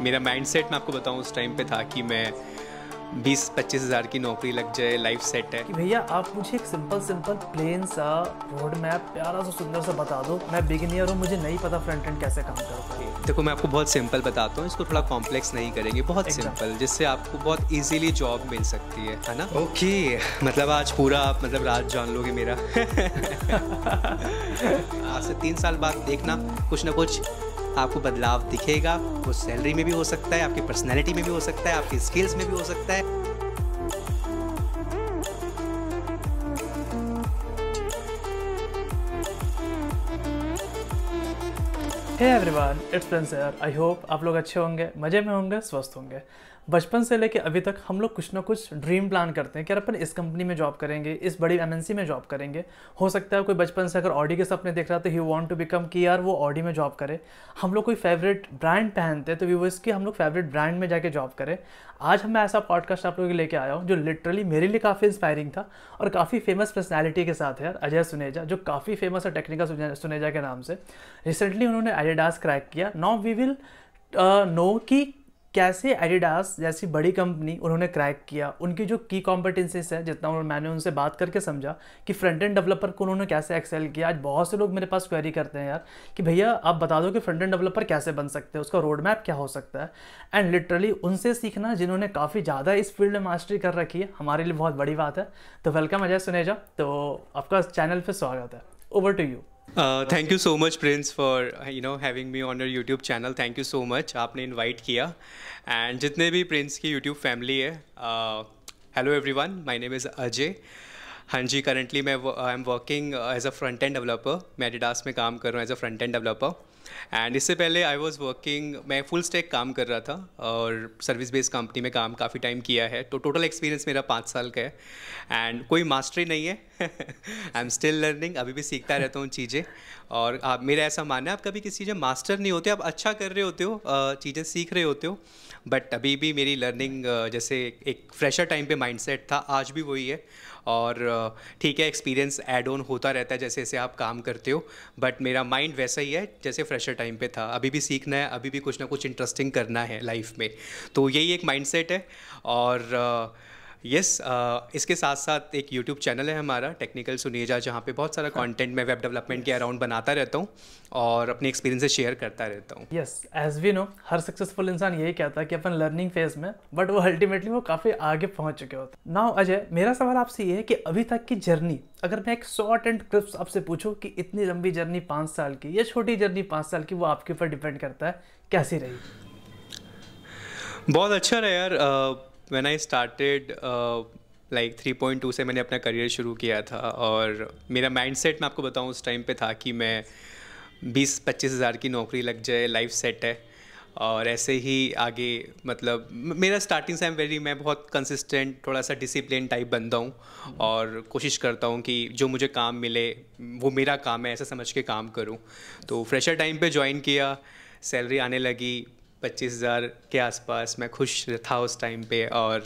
मेरा माइंडसेट मैं आपको बताऊं उस टाइम पे था कि मैं बीस पच्चीस हज़ार की नौकरी लग जाए लाइफ सेट है भैया आप मुझे एक सिंपल सिंपल प्लेन सा रोड मैप प्यारा सा सुंदर सा बता दो मैं बिगिनियर हूँ मुझे नहीं पता फ्रंट एंड कैसे काम करता देखो मैं आपको बहुत सिंपल बताता हूँ इसको थोड़ा कॉम्प्लेक्स नहीं करेंगे बहुत सिंपल जिससे आपको बहुत इजीली जॉब मिल सकती है है ना ओके okay. मतलब आज पूरा आप मतलब रात जान लोगे मेरा आज से तीन साल बाद देखना कुछ ना कुछ आपको बदलाव दिखेगा वो सैलरी में भी हो सकता है आपकी पर्सनैलिटी में भी हो सकता है आपकी स्किल्स में भी हो सकता है एवरीवन इट्स आई होप आप लोग अच्छे होंगे मजे में होंगे स्वस्थ होंगे बचपन से लेके अभी तक हम लोग कुछ ना कुछ ड्रीम प्लान करते हैं कि अपन इस कंपनी में जॉब करेंगे इस बड़ी एम में जॉब करेंगे हो सकता है कोई बचपन से अगर ऑडी के सपने देख रहा तो ही वॉन्ट टू बिकम की यार वो ऑडी में जॉब करे हम लोग कोई फेवरेट ब्रांड पहनते हैं तो वी इसकी हम लोग फेवरेट ब्रांड में जाके जॉब करें आज मैं ऐसा पॉडकास्ट आप लोगों के लेके आया हूँ जो लिटरली मेरे लिए काफ़ी इंस्पायरिंग था और काफ़ी फेमस पर्सनैलिटी के साथ है यार अजय सुनेजा जो काफ़ी फेमस है टेक्निकल सुनेजा के नाम से रिसेंटली उन्होंने एडिडास क्रैक किया नाउ वी विल नो कि कैसे एडिडास जैसी बड़ी कंपनी उन्होंने क्रैक किया उनकी जो की कॉम्पिटेंसीज है जितना मैंने उनसे बात करके समझा कि फ्रंट एंड डेवलपर को उन्होंने कैसे एक्सेल किया आज बहुत से लोग मेरे पास क्वेरी करते हैं यार कि भैया आप बता दो कि फ्रंट एंड डेवलपर कैसे बन सकते हैं उसका रोड मैप क्या हो सकता है एंड लिटरली उनसे सीखना जिन्होंने काफ़ी ज़्यादा इस फील्ड में मास्टरी कर रखी है हमारे लिए बहुत बड़ी बात है तो वेलकम अजय सुनेजा तो आपका चैनल पर स्वागत है over to you Uh, thank you so much, Prince, for you know having me on your YouTube channel. Thank you so much. आपने invite किया and जितने भी Prince की YouTube family है uh, hello everyone. My name is Ajay. हाँ जी currently मैं I am working as a front end developer मैं एडिडास में काम कर रहा हूँ as a front end developer and इससे पहले आई वॉज वर्किंग मैं फुल स्टेक काम कर रहा था और सर्विस बेस्ड कंपनी में काम काफ़ी टाइम किया है तो टोटल एक्सपीरियंस मेरा पाँच साल का है एंड कोई मास्टरी नहीं है आई एम स्टिल लर्निंग अभी भी सीखता रहता हूँ चीज़ें और आप मेरा ऐसा मानना है आप कभी किसी चीज़ें मास्टर नहीं होते आप अच्छा कर रहे होते हो चीज़ें सीख रहे होते हो बट अभी भी मेरी लर्निंग जैसे एक फ्रेशर टाइम पे माइंडसेट था आज भी वही है और ठीक है एक्सपीरियंस एड ऑन होता रहता है जैसे जैसे आप काम करते हो बट मेरा माइंड वैसा ही है जैसे फ्रेशर टाइम पे था अभी भी सीखना है अभी भी कुछ ना कुछ इंटरेस्टिंग करना है लाइफ में तो यही एक माइंड है और यस uh, इसके साथ साथ एक यूट्यूब चैनल है हमारा टेक्निकल सुनेजा जहाँ पे बहुत सारा कंटेंट मैं वेब डेवलपमेंट के अराउंड बनाता रहता हूँ और अपने एक्सपीरियंस शेयर करता रहता हूँ यस एज वी नो हर सक्सेसफुल इंसान यही कहता है कि अपन लर्निंग फेज में बट वो अल्टीमेटली वो काफ़ी आगे पहुँच चुके होते हैं नाउ अजय मेरा सवाल आपसे ये है कि अभी तक की जर्नी अगर मैं एक शॉर्ट एंड क्रिप्स आपसे पूछूँ कि इतनी लंबी जर्नी पाँच साल की या छोटी जर्नी पाँच साल की वो आपके ऊपर डिपेंड करता है कैसी रही बहुत अच्छा रहा यार uh, when I started like three point two से मैंने अपना करियर शुरू किया था और मेरा माइंड सेट मैं आपको बताऊँ उस टाइम पे था कि मैं बीस पच्चीस हज़ार की नौकरी लग जाए लाइफ सेट है और ऐसे ही आगे मतलब मेरा स्टार्टिंग से आई एम वेरी मैं बहुत कंसिस्टेंट थोड़ा सा डिसिप्लिन टाइप बनता हूँ और कोशिश करता हूँ कि जो मुझे काम मिले वो मेरा काम है ऐसा समझ के काम करूँ तो फ्रेशर टाइम पे ज्वाइन किया सैलरी आने लगी पच्चीस हज़ार के आसपास मैं खुश था उस टाइम पे और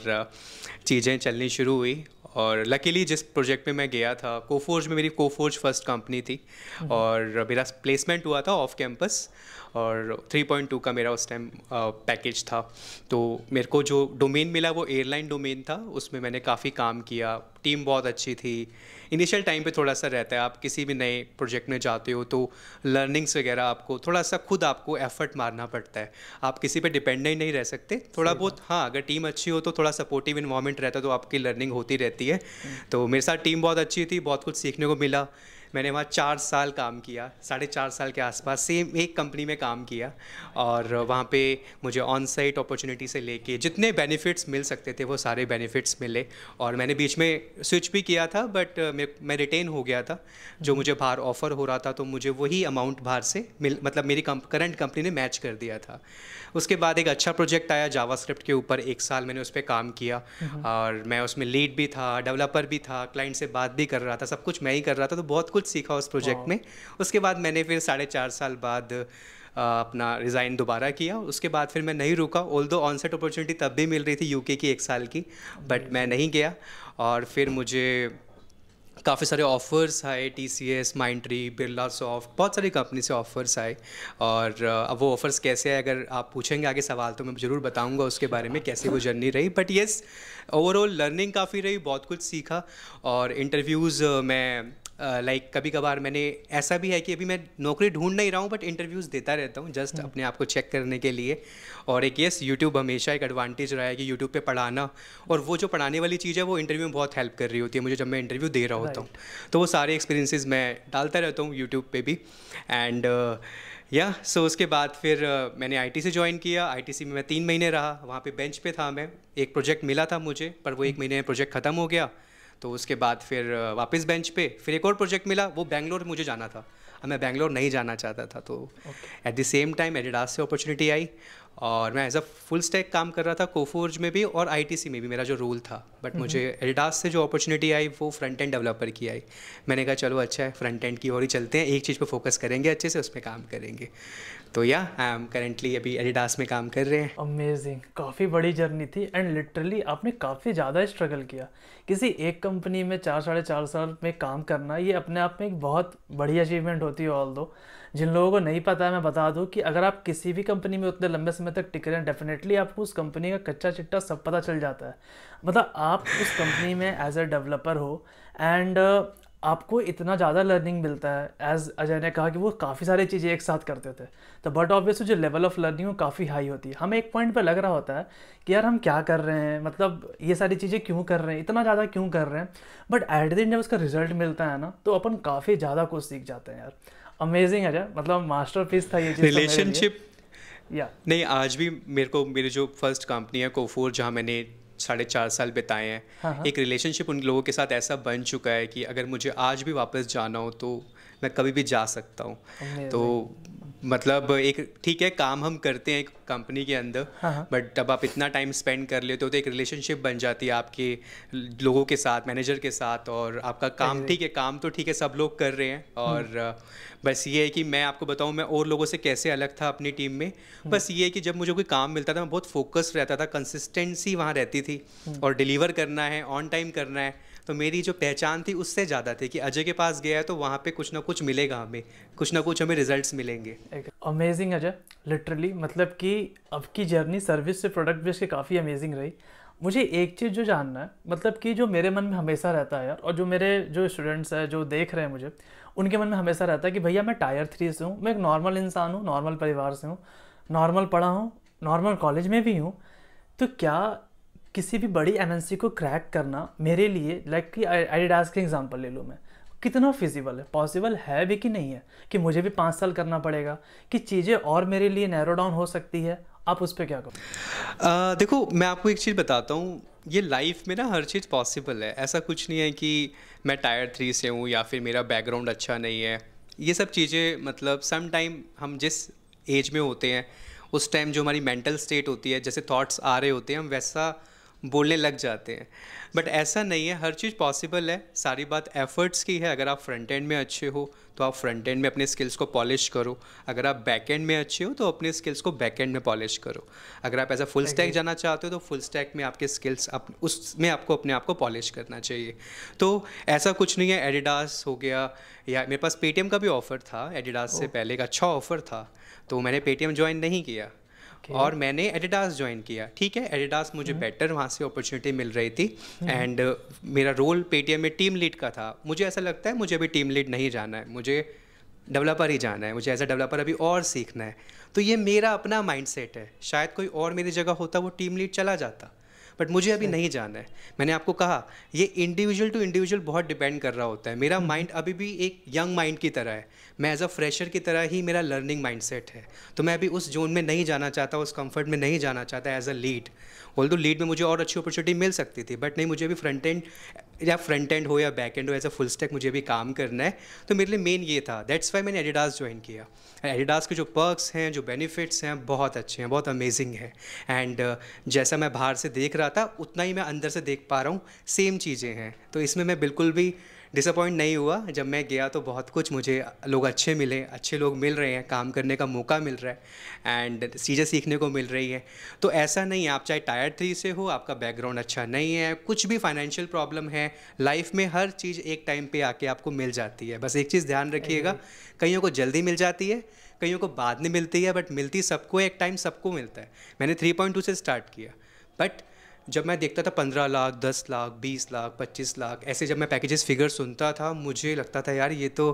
चीज़ें चलनी शुरू हुई और लकीली जिस प्रोजेक्ट में मैं गया था कोफोर्ज में मेरी कोफोर्ज फर्स्ट कंपनी थी हम्म। और मेरा प्लेसमेंट हुआ था ऑफ कैंपस और 3.2 का मेरा उस टाइम पैकेज था तो मेरे को जो डोमेन मिला वो एयरलाइन डोमेन था उसमें मैंने काफ़ी काम किया टीम बहुत अच्छी थी इनिशियल टाइम पे थोड़ा सा रहता है आप किसी भी नए प्रोजेक्ट में जाते हो तो लर्निंग्स वगैरह आपको थोड़ा सा खुद आपको एफर्ट मारना पड़ता है आप किसी पे डिपेंडेंट नहीं रह सकते थोड़ा बहुत हाँ अगर टीम अच्छी हो तो थोड़ा सपोर्टिव इन्वायरमेंट रहता है तो आपकी लर्निंग होती रहती है हम्म। तो मेरे साथ टीम बहुत अच्छी थी बहुत कुछ सीखने को मिला मैंने वहाँ चार साल काम किया साढ़े चार साल के आसपास सेम एक कंपनी में काम किया और वहाँ पे मुझे ऑन साइट अपॉर्चुनिटी से लेके जितने बेनिफिट्स मिल सकते थे वो सारे बेनिफिट्स मिले और मैंने बीच में स्विच भी किया था बट uh, मैं रिटेन हो गया था जो हम्म। मुझे बाहर ऑफ़र हो रहा था तो मुझे वही अमाउंट बाहर से मिल मतलब मेरी करंट कंपनी ने मैच कर दिया था उसके बाद एक अच्छा प्रोजेक्ट आया जावा के ऊपर एक साल मैंने उस पर काम किया हम्म। और मैं उसमें लीड भी था डेवलपर भी था क्लाइंट से बात भी कर रहा था सब कुछ मैं ही कर रहा था तो बहुत कुछ कुछ सीखा उस प्रोजेक्ट हाँ। में उसके बाद मैंने फिर साढ़े चार साल बाद अपना रिज़ाइन दोबारा किया उसके बाद फिर मैं नहीं रुका ओल दो ऑनसेट अपॉर्चुनिटी तब भी मिल रही थी यूके की एक साल की बट मैं नहीं गया और फिर मुझे काफ़ी सारे ऑफ़र्स आए T C S Mindtree Birla soft बहुत सारी कंपनी से ऑफ़र्स आए और अब वो ऑफ़र्स कैसे आए अगर आप पूछेंगे आगे सवाल तो मैं ज़रूर बताऊंगा उसके बारे में कैसे वो जर्नी रही बट येस ओवरऑल लर्निंग काफ़ी रही बहुत कुछ सीखा और इंटरव्यूज़ मैं लाइक uh, like, कभी कभार मैंने ऐसा भी है कि अभी मैं नौकरी ढूंढ नहीं रहा हूँ बट इंटरव्यूज़ देता रहता हूँ जस्ट अपने आप को चेक करने के लिए और एक यस यूट्यूब हमेशा एक एडवांटेज रहा है कि यूट्यूब पे पढ़ाना और वो जो पढ़ाने वाली चीज़ है वो इंटरव्यू में बहुत हेल्प कर रही होती है मुझे जब मैं इंटरव्यू दे रहा होता हूँ तो वो सारे एक्सपीरियंसिस मैं डालता रहता हूँ यूट्यूब पर भी एंड या सो उसके बाद फिर uh, मैंने आई से ज्वाइन किया आई में मैं तीन महीने रहा वहाँ पर बेंच पे था मैं एक प्रोजेक्ट मिला था मुझे पर वो एक हम्म। महीने में प्रोजेक्ट ख़त्म हो गया तो उसके बाद फिर वापस बेंच पे फिर एक और प्रोजेक्ट मिला वो बैंगलोर मुझे जाना था अब मैं बैंगलोर नहीं जाना चाहता था तो at the same time Adidas से अपॉर्चुनिटी आई और मैं एज अ फुल स्टैक काम कर रहा था कोफोर्ज में भी और आईटीसी में भी मेरा जो रोल था बट mm-hmm. मुझे एडिडास से जो अपॉर्चुनिटी आई वो फ्रंट एंड डेवलपर की आई मैंने कहा चलो अच्छा है फ्रंट एंड की और ही चलते हैं एक चीज़ पर फोकस करेंगे अच्छे से उस पर काम करेंगे तो या आई एम करेंटली अभी एडिडास में काम कर रहे हैं अमेजिंग काफ़ी बड़ी जर्नी थी एंड लिटरली आपने काफ़ी ज़्यादा स्ट्रगल किया किसी एक कंपनी में चार साढ़े चार साल में काम करना ये अपने आप में एक बहुत बड़ी अचीवमेंट होती है ऑल दो जिन लोगों को नहीं पता है मैं बता दूं कि अगर आप किसी भी कंपनी में उतने लंबे समय तक टिक रहे हैं डेफिनेटली आपको उस कंपनी का कच्चा चिट्टा सब पता चल जाता है मतलब आप उस कंपनी में एज अ डेवलपर हो एंड आपको इतना ज़्यादा लर्निंग मिलता है एज अजय ने कहा कि वो काफ़ी सारी चीज़ें एक साथ करते थे तो बट ऑब्वियस जो लेवल ऑफ लर्निंग वो काफ़ी हाई होती है हमें एक पॉइंट पर लग रहा होता है कि यार हम क्या कर रहे हैं मतलब ये सारी चीज़ें क्यों कर रहे हैं इतना ज़्यादा क्यों कर रहे हैं बट एट द एंड जब उसका रिजल्ट मिलता है ना तो अपन काफ़ी ज़्यादा कुछ सीख जाते हैं यार अमेजिंग अजय मतलब मास्टर था ये रिलेशनशिप या नहीं आज भी मेरे को मेरी जो फर्स्ट कंपनी है कोफोर जहाँ मैंने साढ़े चार साल बिताए हैं हाँ।, हाँ। एक रिलेशनशिप उन लोगों के साथ ऐसा बन चुका है कि अगर मुझे आज भी वापस जाना हो तो मैं कभी भी जा सकता हूँ तो मतलब एक ठीक है काम हम करते हैं एक कंपनी के अंदर बट हाँ, हाँ। जब आप इतना टाइम स्पेंड कर लेते हो तो एक रिलेशनशिप बन जाती है आपके लोगों के साथ मैनेजर के साथ और आपका काम ठीक है काम तो ठीक है सब लोग कर रहे हैं हम्म। और बस ये है कि मैं आपको बताऊँ मैं और लोगों से कैसे अलग था अपनी टीम में हम्म। बस ये है कि जब मुझे कोई काम मिलता था मैं बहुत फोकस रहता था कंसिस्टेंसी वहाँ रहती थी हम्म। और डिलीवर करना है ऑन टाइम करना है तो मेरी जो पहचान थी उससे ज़्यादा थी कि अजय के पास गया है तो वहाँ पे कुछ ना कुछ मिलेगा हमें कुछ ना कुछ हमें रिजल्ट्स मिलेंगे अमेजिंग अजय लिटरली मतलब कि अब की जर्नी सर्विस से प्रोडक्ट भी के काफ़ी अमेजिंग रही मुझे एक चीज़ जो जानना है मतलब कि जो मेरे मन में हमेशा रहता है यार और जो मेरे जो स्टूडेंट्स हैं जो देख रहे हैं मुझे उनके मन में हमेशा रहता है कि भैया मैं टायर थ्री से हूँ मैं एक नॉर्मल इंसान हूँ नॉर्मल परिवार से हूँ नॉर्मल पढ़ा हूँ नॉर्मल कॉलेज में भी हूँ तो क्या किसी भी बड़ी एम को क्रैक करना मेरे लिए लाइक कि एडिडास के एग्जाम्पल ले लूँ मैं कितना फिजिबल है पॉसिबल है भी कि नहीं है कि मुझे भी पाँच साल करना पड़ेगा कि चीज़ें और मेरे लिए नैरो डाउन हो सकती है आप उस पर क्या करो देखो मैं आपको एक चीज़ बताता हूँ ये लाइफ में ना हर चीज़ पॉसिबल है ऐसा कुछ नहीं है कि मैं टायर थ्री से हूँ या फिर मेरा बैकग्राउंड अच्छा नहीं है ये सब चीज़ें मतलब सम टाइम हम जिस एज में होते हैं उस टाइम जो हमारी मेंटल स्टेट होती है जैसे थॉट्स आ रहे होते हैं हम वैसा बोलने लग जाते हैं बट ऐसा नहीं है हर चीज़ पॉसिबल है सारी बात एफर्ट्स की है अगर आप फ्रंट एंड में अच्छे हो तो आप फ्रंट एंड में अपने स्किल्स को पॉलिश करो अगर आप बैक एंड में अच्छे हो तो अपने स्किल्स को बैक एंड में पॉलिश करो अगर आप ऐसा फुल स्टैक जाना चाहते हो तो फुल स्टैक में आपके स्किल्स आप उसमें आपको अपने आप को पॉलिश करना चाहिए तो ऐसा कुछ नहीं है एडिडास हो गया या मेरे पास पेटीएम का भी ऑफ़र था एडिडास से पहले एक अच्छा ऑफ़र था तो मैंने पेटीएम ज्वाइन नहीं किया okay. और मैंने एडिडास ज्वाइन किया ठीक है एडिडास मुझे बेटर हम्म। वहाँ से अपॉर्चुनिटी मिल रही थी एंड हम्म। uh, मेरा रोल पेटीएम में टीम लीड का था मुझे ऐसा लगता है मुझे अभी टीम लीड नहीं जाना है मुझे डेवलपर ही जाना है मुझे एज अ डेवलपर अभी और सीखना है तो ये मेरा अपना माइंडसेट है शायद कोई और मेरी जगह होता वो टीम लीड चला जाता बट मुझे अभी नहीं जाना है मैंने आपको कहा ये इंडिविजुअल टू इंडिविजुअल बहुत डिपेंड कर रहा होता है मेरा माइंड हम्म। अभी भी एक यंग माइंड की तरह है मैं एज अ फ्रेशर की तरह ही मेरा लर्निंग माइंडसेट है तो मैं अभी उस जोन में नहीं जाना चाहता उस कंफर्ट में नहीं जाना चाहता as a lead although lead में मुझे और अच्छी अपॉर्चुनिटी मिल सकती थी बट नहीं मुझे अभी फ्रंट एंड या फ्रंट एंड हो या बैक एंड हो एज अ फुल स्टेक मुझे अभी काम करना है तो मेरे लिए मेन ये था दैट्स वाई मैंने एडिडास ज्वाइन किया एडिडास के जो पर्क्स हैं जो बेनिफिट्स हैं बहुत अच्छे हैं बहुत अमेजिंग है एंड uh, जैसा मैं बाहर से देख रहा था उतना ही मैं अंदर से देख पा रहा हूँ सेम चीज़ें हैं तो इसमें मैं बिल्कुल भी डिसअपॉइंट नहीं हुआ जब मैं गया तो बहुत कुछ मुझे लोग अच्छे मिले अच्छे लोग मिल रहे हैं काम करने का मौका मिल रहा है एंड चीज़ें सीखने को मिल रही है तो ऐसा नहीं है आप चाहे टायर थ्री से हो आपका बैकग्राउंड अच्छा नहीं है कुछ भी फाइनेंशियल प्रॉब्लम है लाइफ में हर चीज़ एक टाइम पर आके आपको मिल जाती है बस एक चीज़ ध्यान रखिएगा कईयों को जल्दी मिल जाती है कईयों को बाद में मिलती है बट मिलती सबको एक टाइम सबको मिलता है मैंने थ्री से स्टार्ट किया बट जब मैं देखता था पंद्रह लाख दस लाख बीस लाख पच्चीस लाख ऐसे जब मैं पैकेजेस फिगर सुनता था मुझे लगता था यार ये तो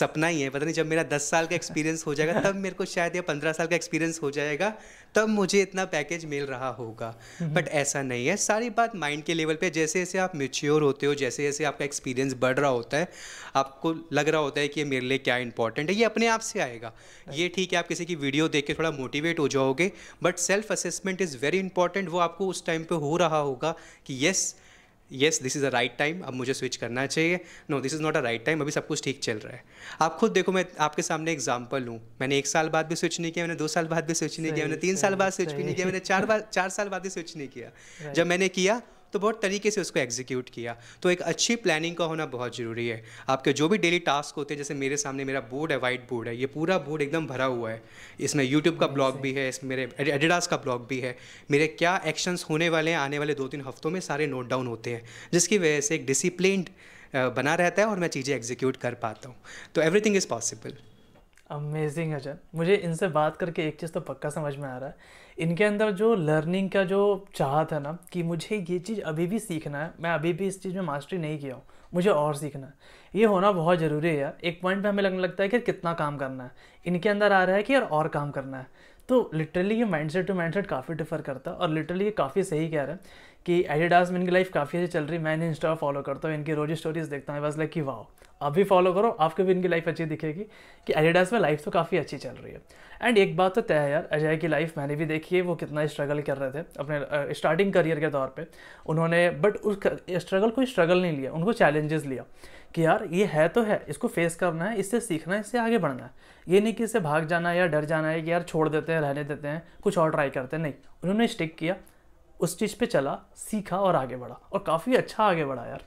सपना ही है पता नहीं जब मेरा दस साल का एक्सपीरियंस हो जाएगा तब मेरे को शायद या पंद्रह साल का एक्सपीरियंस हो जाएगा तब मुझे इतना पैकेज मिल रहा होगा बट हम्म। ऐसा नहीं है सारी बात माइंड के लेवल पे जैसे जैसे आप मेच्योर होते हो जैसे जैसे आपका एक्सपीरियंस बढ़ रहा होता है आपको लग रहा होता है कि ये मेरे लिए क्या इंपॉर्टेंट है ये अपने आप से आएगा ये ठीक है आप किसी की वीडियो देख के थोड़ा मोटिवेट हो जाओगे but self assessment is very important वो आपको उस टाइम पर हो रहा होगा कि yes yes this is a right time अब मुझे स्विच करना चाहिए no this is not a right time अभी सब कुछ ठीक चल रहा है आप खुद देखो मैं आपके सामने एग्जाम्पल हूँ मैंने एक साल बाद भी स्विच नहीं किया मैंने दो साल बाद भी स्विच नहीं किया मैंने तीन साल बाद स्विच भी नहीं किया मैंने चार बार चार साल बाद भी स्विच नहीं किया जब मैंने किया तो बहुत तरीके से उसको एग्जीक्यूट किया तो एक अच्छी प्लानिंग का होना बहुत ज़रूरी है आपके जो भी डेली टास्क होते हैं जैसे मेरे सामने मेरा बोर्ड है वाइट बोर्ड है ये पूरा बोर्ड एकदम भरा हुआ है इसमें यूट्यूब का ब्लॉग भी है इसमें मेरे एडिडास का ब्लॉग भी है मेरे क्या एक्शंस होने वाले हैं आने वाले दो तीन हफ्तों में सारे नोट डाउन होते हैं जिसकी वजह से एक डिसिप्लिन बना रहता है और मैं चीज़ें एग्जीक्यूट कर पाता हूँ तो एवरीथिंग इज़ पॉसिबल अमेजिंग अजन मुझे इनसे बात करके एक चीज़ तो पक्का समझ में आ रहा है इनके अंदर जो लर्निंग का जो चाहत है ना कि मुझे ये चीज़ अभी भी सीखना है मैं अभी भी इस चीज़ में मास्टरी नहीं किया हूँ मुझे और सीखना है ये होना बहुत ज़रूरी है यार एक पॉइंट पे हमें लगने लगता है कि कितना काम करना है इनके अंदर आ रहा है कि यार और काम करना है तो लिटरली ये सेट टू सेट काफ़ी डिफर करता है और लिटरली ये काफ़ी सही कह रहे हैं कि एडिडास में इनकी लाइफ काफ़ी अच्छी चल रही मैं इन्हें इंस्टा फॉलो करता हूँ इनकी रोजी स्टोरीज देखता हूँ बस लाइक कि वाओ आप भी फॉलो करो आपको भी इनकी लाइफ अच्छी दिखेगी कि एडिडास में लाइफ तो काफ़ी अच्छी चल रही है एंड एक बात तो तय है यार अजय की लाइफ मैंने भी देखी है वो कितना स्ट्रगल कर रहे थे अपने स्टार्टिंग करियर के तौर पर उन्होंने बट उस स्ट्रगल कोई स्ट्रगल नहीं लिया उनको चैलेंजेस लिया कि यार ये है तो है इसको फेस करना है इससे सीखना है इससे आगे बढ़ना है ये नहीं कि इससे भाग जाना है या डर जाना है कि यार छोड़ देते हैं रहने देते हैं कुछ और ट्राई करते हैं नहीं उन्होंने स्टिक किया उस चीज़ पे चला सीखा और आगे बढ़ा और काफ़ी अच्छा आगे बढ़ा यार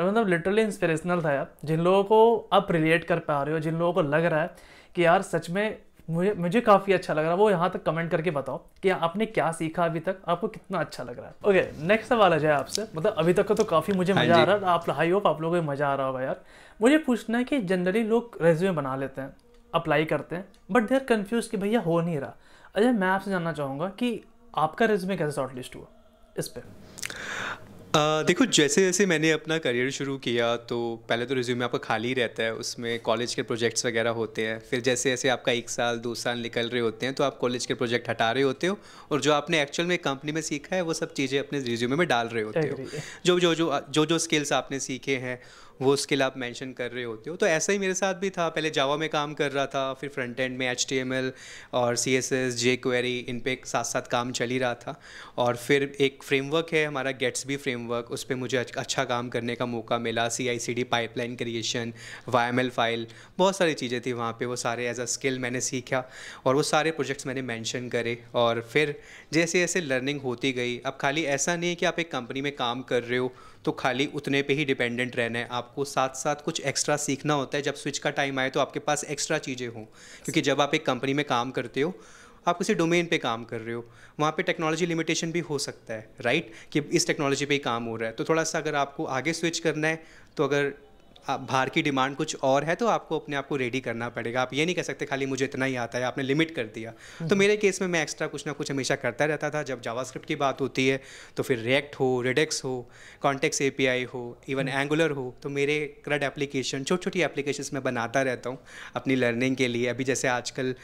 मतलब लिटरली इंस्पिरेशनल था यार जिन लोगों को आप रिलेट कर पा रहे हो जिन लोगों को लग रहा है कि यार सच में मुझे मुझे काफ़ी अच्छा लग रहा है वो यहाँ तक कमेंट करके बताओ कि आपने क्या सीखा अभी तक आपको कितना अच्छा लग रहा है ओके नेक्स्ट सवाल आ जाए आपसे मतलब अभी तक का तो काफ़ी मुझे हाँ मज़ा आ रहा है आप हाई होप आप लोगों को मज़ा आ रहा होगा यार मुझे पूछना है कि जनरली लोग रेज्यूमे बना लेते हैं अप्लाई करते हैं बट दे आर कन्फ्यूज़ कि भैया हो नहीं रहा अच्छा मैं आपसे जानना चाहूँगा कि आपका रिज्यूमे कैसे शॉर्टलिस्ट हुआ इस पर देखो जैसे जैसे मैंने अपना करियर शुरू किया तो पहले तो रिज्यूमे आपका खाली रहता है उसमें कॉलेज के प्रोजेक्ट्स वगैरह होते हैं फिर जैसे जैसे आपका एक साल दो साल निकल रहे होते हैं तो आप कॉलेज के प्रोजेक्ट हटा रहे होते हो और जो आपने एक्चुअल में कंपनी में सीखा है वो सब चीज़ें अपने रिज्यूमे में डाल रहे होते हो जो जो जो जो जो स्किल्स आपने सीखे हैं वो स्किल आप मेंशन कर रहे होते हो तो ऐसा ही मेरे साथ भी था पहले जावा में काम कर रहा था फिर फ्रंट एंड में एच और C S S jQuery इन पे साथ साथ काम चल ही रहा था और फिर एक फ्रेमवर्क है हमारा गेट्स भी फ्रेमवर्क उस पर मुझे अच्छा काम करने का मौका मिला C I C D pipeline creation Y M L file बहुत सारी चीज़ें थी वहाँ पर वो सारे एज अ स्किल मैंने सीखा और वो सारे प्रोजेक्ट्स मैंने मैंशन करे और फिर जैसे जैसे लर्निंग होती गई अब खाली ऐसा नहीं है कि आप एक कंपनी में काम कर रहे हो तो खाली उतने पे ही डिपेंडेंट रहना है आपको साथ साथ कुछ एक्स्ट्रा सीखना होता है जब स्विच का टाइम आए तो आपके पास एक्स्ट्रा चीज़ें हों क्योंकि जब आप एक कंपनी में काम करते हो आप किसी डोमेन पे काम कर रहे हो वहाँ पे टेक्नोलॉजी लिमिटेशन भी हो सकता है राइट कि इस टेक्नोलॉजी पे ही काम हो रहा है तो थोड़ा सा अगर आपको आगे स्विच करना है तो अगर बाहर की डिमांड कुछ और है तो आपको अपने आप को रेडी करना पड़ेगा आप ये नहीं कह सकते खाली मुझे इतना ही आता है आपने लिमिट कर दिया हम्म। तो मेरे केस में मैं एक्स्ट्रा कुछ ना कुछ हमेशा करता रहता था जब जावास्क्रिप्ट की बात होती है तो फिर रिएक्ट हो रिडेक्स हो कॉन्टेक्स ए हो इवन एंगुलर हम्म। हो तो मेरे क्रड एप्लीकेशन छोटी छोटी एप्लीकेशन मैं बनाता रहता हूँ अपनी लर्निंग के लिए अभी जैसे आजकल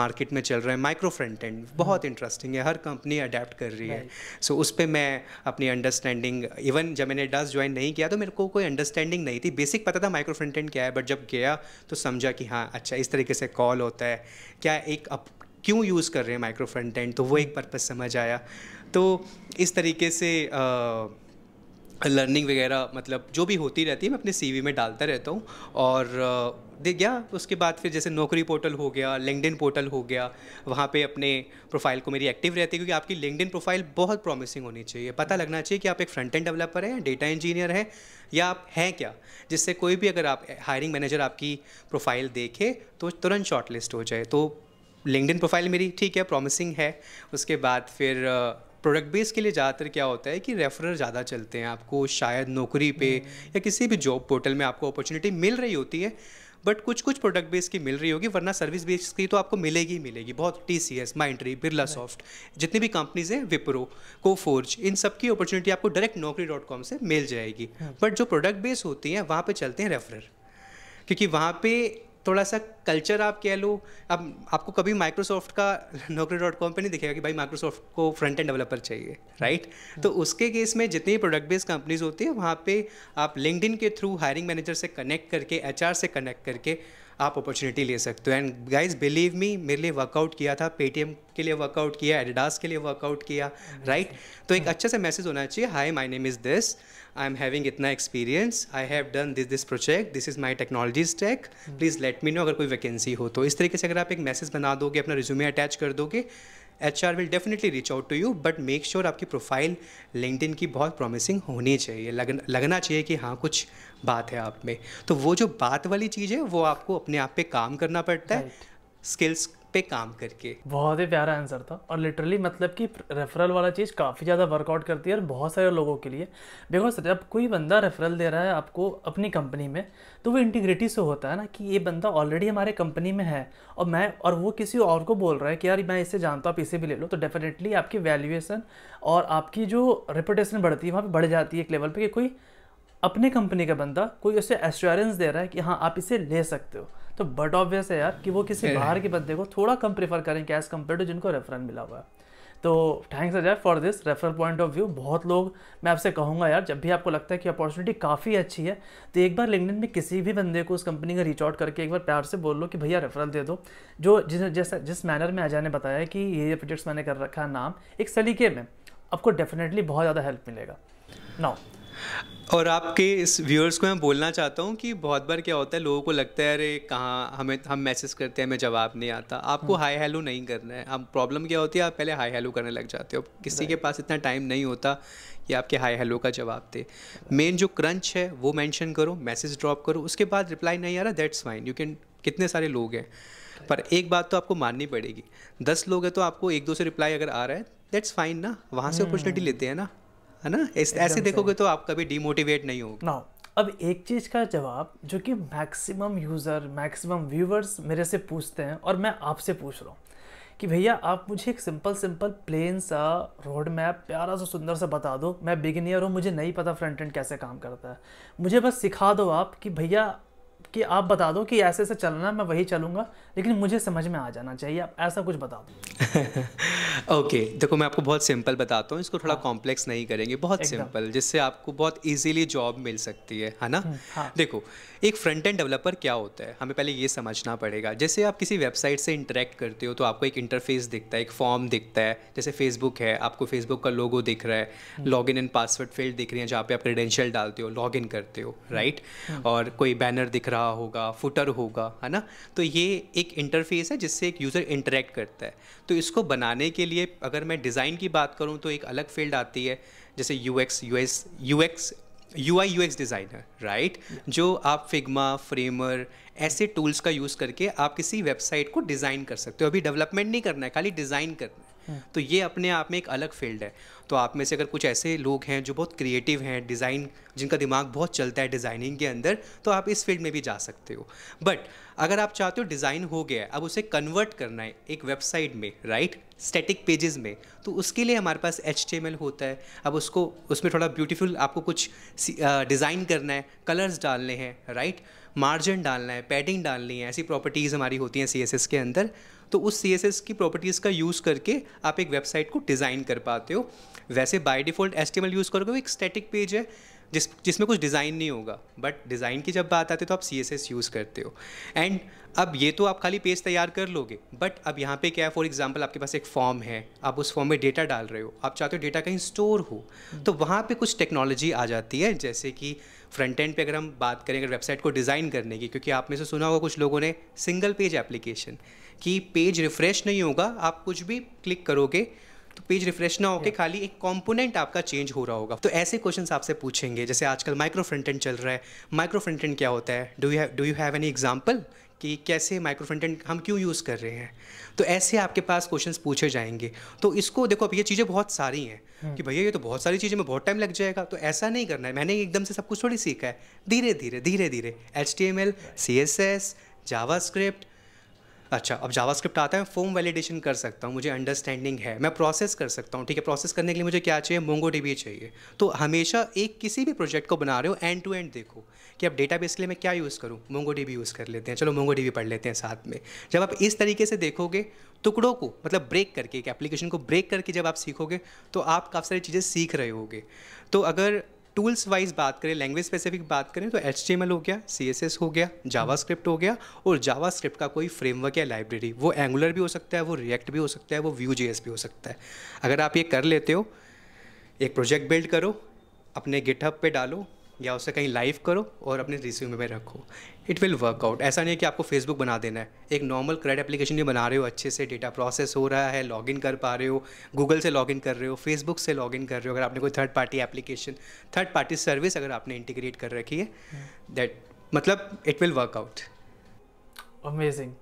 मार्केट में चल रहे हैं माइक्रो फ्रंट एंड बहुत इंटरेस्टिंग है हर कंपनी अडेप्ट कर रही है सो उस पर मैं अपनी अंडरस्टैंडिंग इवन जब मैंने डस ज्वाइन नहीं किया तो मेरे को कोई अंडरस्टैंडिंग नहीं थी बेसिक पता था माइक्रो फ्रंट एंड क्या है बट जब गया तो समझा कि हाँ अच्छा इस तरीके से कॉल होता है क्या एक अप क्यों यूज़ कर रहे हैं माइक्रो फ्रंट एंड तो वो एक पर्पज़ समझ आया तो इस तरीके से आ, लर्निंग वगैरह मतलब जो भी होती रहती है मैं अपने सीवी में डालता रहता हूँ और दे गया उसके बाद फिर जैसे नौकरी पोर्टल हो गया लिंकड पोर्टल हो गया वहाँ पे अपने प्रोफाइल को मेरी एक्टिव रहती है क्योंकि आपकी लिंकड प्रोफाइल बहुत प्रॉमिसिंग होनी चाहिए पता लगना चाहिए कि आप एक फ्रंट एंड डेवलपर हैं डेटा इंजीनियर हैं या आप हैं क्या जिससे कोई भी अगर आप हायरिंग मैनेजर आपकी प्रोफाइल देखे तो तुरंत शॉर्ट लिस्ट हो जाए तो लिंकडिन प्रोफाइल मेरी ठीक है प्रॉमिसिंग है उसके बाद फिर प्रोडक्ट बेस के लिए ज़्यादातर क्या होता है कि रेफरर ज़्यादा चलते हैं आपको शायद नौकरी पे हम्म। या किसी भी जॉब पोर्टल में आपको अपॉर्चुनिटी मिल रही होती है बट कुछ कुछ प्रोडक्ट बेस की मिल रही होगी वरना सर्विस बेस की तो आपको मिलेगी ही मिलेगी बहुत T C S Mindtree Birla soft जितनी भी कंपनीज हैं विप्रो को फोर्ज इन सब की अपॉर्चुनिटी आपको डायरेक्ट नौकरी डॉट कॉम से मिल जाएगी बट हाँ। जो प्रोडक्ट बेस होती हैं वहाँ पर चलते हैं रेफरर क्योंकि वहाँ पे थोड़ा सा कल्चर आप कह लो अब आपको कभी माइक्रोसॉफ्ट का नौकरी डॉट कॉम पर नहीं दिखेगा कि भाई माइक्रोसॉफ्ट को फ्रंट एंड डेवलपर चाहिए राइट हम्म। तो उसके केस में जितनी प्रोडक्ट बेस्ड कंपनीज होती है वहाँ पे आप लिंकड के थ्रू हायरिंग मैनेजर से कनेक्ट करके एच से कनेक्ट करके आप अपॉर्चुनिटी ले सकते हो एंड गाइज बिलीव मी मेरे लिए वर्कआउट किया था पेटीएम के लिए वर्कआउट किया एडिडास के लिए वर्कआउट किया राइट right? तो एक अच्छा सा मैसेज होना चाहिए hi my name is this I am having इतना experience I have done this this project this is my technologies stack please let me know अगर कोई वैकेंसी हो तो इस तरीके से अगर आप एक मैसेज बना दोगे अपना रिज्यूमे अटैच कर दोगे H R will definitely reach out to you but make sure आपकी प्रोफाइल लिंकडिन की बहुत प्रॉमिसिंग होनी चाहिए लग, लगना चाहिए कि हाँ कुछ बात है आप में तो वो जो बात वाली चीज़ है वो आपको अपने आप पे काम करना पड़ता है स्किल्स पे काम करके बहुत ही प्यारा आंसर था और लिटरली मतलब कि रेफरल वाला चीज़ काफ़ी ज़्यादा वर्कआउट करती है और बहुत सारे लोगों के लिए बिकॉज जब कोई बंदा रेफरल दे रहा है आपको अपनी कंपनी में तो वो इंटीग्रिटी से होता है ना कि ये बंदा ऑलरेडी हमारे कंपनी में है और मैं और वो किसी और को बोल रहा है कि यार मैं इसे जानता हूँ आप इसे भी ले लो तो डेफिनेटली आपकी वैल्यूएसन और आपकी जो रेपुटेशन बढ़ती है वहाँ पर बढ़ जाती है एक लेवल पर कि कोई अपने कंपनी का बंदा कोई उसे एश्योरेंस दे रहा है कि हाँ आप इसे ले सकते हो तो बट ऑब्वियस है यार कि वो किसी बाहर के बंदे को थोड़ा कम प्रेफर करेंगे एज कम्पेयर टू जिनको रेफरल मिला हुआ है तो thanks Ajay for this referral point of view बहुत लोग मैं आपसे कहूँगा यार जब भी आपको लगता है कि अपॉर्चुनिटी काफ़ी अच्छी है तो एक बार लिंकडिन में किसी भी बंदे को उस कंपनी का रीच आउट करके एक बार प्यार से बोल लो कि भैया रेफरल दे दो जो जिस जैसा जिस मैनर में अजय ने बताया कि ये प्रोजेक्ट्स मैंने कर रखा नाम एक सलीके में आपको डेफिनेटली बहुत ज़्यादा हेल्प मिलेगा नाउ और आपके इस व्यूअर्स को मैं बोलना चाहता हूँ कि बहुत बार क्या होता है लोगों को लगता है अरे कहाँ हमें हम मैसेज करते हैं हमें जवाब नहीं आता आपको हाई हेलो नहीं करना है अब प्रॉब्लम क्या होती है आप पहले हाई हेलो करने लग जाते हो किसी के पास इतना टाइम नहीं होता कि आपके हाई हेलो का जवाब दे मेन जो क्रंच है वो मैंशन करो मैसेज ड्रॉप करो उसके बाद रिप्लाई नहीं आ रहा दैट्स फाइन यू कैन कितने सारे लोग हैं पर एक बात तो आपको माननी पड़ेगी दस लोग हैं तो आपको एक दो से रिप्लाई अगर आ रहा है दैट्स फाइन ना वहाँ से अपॉर्चुनिटी हम्म। लेते हैं ना है ना इस ऐसे देखोगे तो आप कभी डिमोटिवेट नहीं हो ना अब एक चीज़ का जवाब जो कि मैक्सिमम यूज़र मैक्सिमम व्यूवर्स मेरे से पूछते हैं और मैं आपसे पूछ रहा हूँ कि भैया आप मुझे एक सिंपल सिंपल प्लेन सा रोड मैप प्यारा सा सुंदर सा बता दो मैं बिगिनियर हूँ मुझे नहीं पता फ्रंट एंड कैसे काम करता है मुझे बस सिखा दो आप कि भैया कि आप बता दो कि ऐसे ऐसे चलना मैं वही चलूंगा लेकिन मुझे समझ में आ जाना चाहिए आप ऐसा कुछ बता दो ओके देखो मैं आपको बहुत सिंपल बताता हूँ इसको थोड़ा कॉम्प्लेक्स हाँ। नहीं करेंगे बहुत सिंपल जिससे आपको बहुत ईजिली जॉब मिल सकती है है ना हम्म, हाँ। देखो एक फ्रंट एंड डेवलपर क्या होता है हमें पहले ये समझना पड़ेगा जैसे आप किसी वेबसाइट से इंटरेक्ट करते हो तो आपको एक इंटरफेस दिखता है एक फॉर्म दिखता है जैसे फेसबुक है आपको फेसबुक का लोगो दिख रहा है log in and password field दिख रही है जहाँ पे आप क्रेडेंशियल डालते हो लॉग इन करते हो राइट हम्म। हम्म। और कोई बैनर दिख रहा होगा फुटर होगा है ना तो ये एक इंटरफेस है जिससे एक यूज़र इंटरेक्ट करता है तो इसको बनाने के लिए अगर मैं डिज़ाइन की बात करूँ तो एक अलग फील्ड आती है जैसे U X U S U X U I U X designer right जो आप फिगमा फ्रेमर ऐसे टूल्स का यूज़ करके आप किसी वेबसाइट को डिज़ाइन कर सकते हो अभी डेवलपमेंट नहीं करना है खाली डिज़ाइन करना है हाँ। तो ये अपने आप में एक अलग फील्ड है तो आप में से अगर कुछ ऐसे लोग हैं जो बहुत क्रिएटिव हैं डिज़ाइन जिनका दिमाग बहुत चलता है डिज़ाइनिंग के अंदर तो आप इस फील्ड में भी जा सकते हो बट अगर आप चाहते हो डिज़ाइन हो गया है अब उसे कन्वर्ट करना है एक वेबसाइट में राइट स्टैटिक पेजेस में तो उसके लिए हमारे पास एच होता है अब उसको उसमें थोड़ा ब्यूटीफुल आपको कुछ डिज़ाइन करना है कलर्स डालने हैं राइट मार्जिन डालना है पैडिंग डालनी है ऐसी प्रॉपर्टीज़ हमारी होती हैं सी के अंदर तो उस सी की प्रॉपर्टीज़ का यूज़ करके आप एक वेबसाइट को डिज़ाइन कर पाते हो वैसे बाय डिफ़ॉल्ट एस यूज़ करोगे वो एक स्टैटिक पेज है जिस जिसमें कुछ डिज़ाइन नहीं होगा बट डिज़ाइन की जब बात आती है तो आप सी यूज़ करते हो एंड अब ये तो आप खाली पेज तैयार कर लोगे बट अब यहाँ पे क्या है फॉर एग्जांपल आपके पास एक फॉर्म है आप उस फॉर्म में डेटा डाल रहे हो आप चाहते हो डेटा कहीं स्टोर हो तो वहाँ पे कुछ टेक्नोलॉजी आ जाती है जैसे कि फ्रंट एंड पे अगर हम बात करें अगर वेबसाइट को डिज़ाइन करने की क्योंकि आप में से सुना होगा कुछ लोगों ने सिंगल पेज एप्लीकेशन कि पेज रिफ्रेश नहीं होगा आप कुछ भी क्लिक करोगे तो पेज रिफ्रेश ना होके खाली एक कंपोनेंट आपका चेंज हो रहा होगा तो ऐसे क्वेश्चंस आपसे पूछेंगे जैसे आजकल माइक्रो फ्रंटेंड चल रहा है माइक्रो फ्रंटेंड क्या होता है do you do you have any example कि कैसे माइक्रो फ्रंटेंड हम क्यों यूज़ कर रहे हैं तो ऐसे आपके पास क्वेश्चंस पूछे जाएंगे तो इसको देखो अब ये चीज़ें बहुत सारी हैं hmm. कि भैया ये तो बहुत सारी चीज़ें में बहुत टाइम लग जाएगा तो ऐसा नहीं करना है मैंने एकदम से सब कुछ थोड़ी सीखा है धीरे धीरे धीरे धीरे H T M L C S S JavaScript अच्छा अब जावास्क्रिप्ट आता है फॉर्म वैलिडेशन कर सकता हूँ मुझे अंडरस्टैंडिंग है मैं प्रोसेस कर सकता हूँ ठीक है प्रोसेस करने के लिए मुझे क्या चाहिए मोंगो डीबी चाहिए तो हमेशा एक किसी भी प्रोजेक्ट को बना रहे हो एंड टू एंड देखो कि अब डेटा के लिए मैं क्या यूज़ करूँ मोंगो डीबी यूज़ कर लेते हैं चलो मोंगो डीबी पढ़ लेते हैं साथ में जब आप इस तरीके से देखोगे टुकड़ों को मतलब ब्रेक करके एक एप्लीकेशन को ब्रेक करके जब आप सीखोगे तो आप काफ़ी सारी चीज़ें सीख रहे होगे तो अगर टूल्स वाइज बात करें लैंग्वेज स्पेसिफिक बात करें तो एच हो गया सी हो गया जावा हो गया और जावा का कोई फ्रेमवर्क या लाइब्रेरी वो एंगुलर भी हो सकता है वो रिएक्ट भी हो सकता है वो व्यू जी भी हो सकता है अगर आप ये कर लेते हो एक प्रोजेक्ट बिल्ड करो अपने गिटहब पे डालो या उसे कहीं लाइव करो और अपने रिज्यूमे में रखो इट विल वर्क आउट ऐसा नहीं है कि आपको फेसबुक बना देना है एक नॉर्मल क्रेड एप्लीकेशन भी बना रहे हो अच्छे से डेटा प्रोसेस हो रहा है लॉग इन कर पा रहे हो गूगल से लॉग इन कर रहे हो फेसबुक से लॉग इन कर रहे हो अगर आपने कोई third party application third party service अगर आपने इंटीग्रेट कर रखी है दैट मतलब it will work out amazing